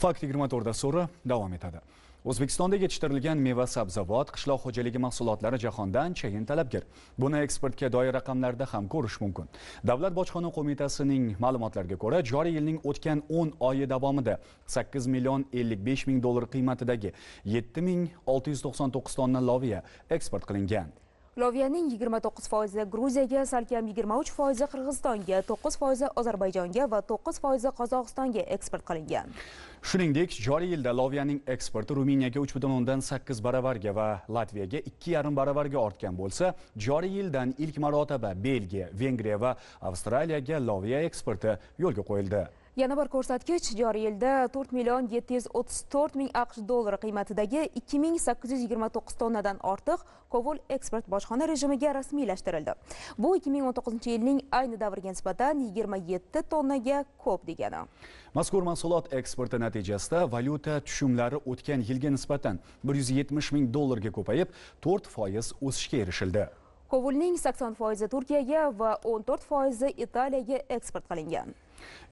fakt 24da so'ri davom etadi o'zbekistonda yetishtirilgan meva sabzavot qishloq xo'jaligi mahsulotlari jahondan chayin talabgir buni eksportga doir raqamlarda ham ko'rish mumkin davlat bojxona qo'mitasining ma'lumotlariga ko'ra joriy yilning o'tgan 10 oyi davomida 8 million 55 ming dollar qiymatidagi 7699 ming tonna loviya eksport qilingan loviyaning 29 foizi gruziyaga salkam 23 foizi qirg'izistonga 9 foizi ozarbayjonga va 9 foizi qozog'istonga eksport qilingan shuningdek joriy yilda loviyaning eksporti ruminiyaga 3,8 baravarga va latviyaga 2,5 baravarga ortgan bo'lsa joriy yildan ilk marotaba belgiya vengriya va avstraliyaga loviya eksporti yo'lga qo'yildi Yana bir ko'rsatkich joriy yilda 4 million 734 ming AQSh dollari qiymatidagi 2829 tonnadan ortiq kovul eksport bojxona rejimiga rasmiylashtirildi. Bu 2019-yilning ayni davriga nisbatan 27 tonnaga ko'p degani. Mazkur mahsulot eksporti natijasida valyuta tushumlari o'tgan yilga nisbatan 170 ming dollarga ko'payib, 4% o'sishga erishildi. Kovulning 80% Turkiyaga va 14% Italiyaga eksport qilingan.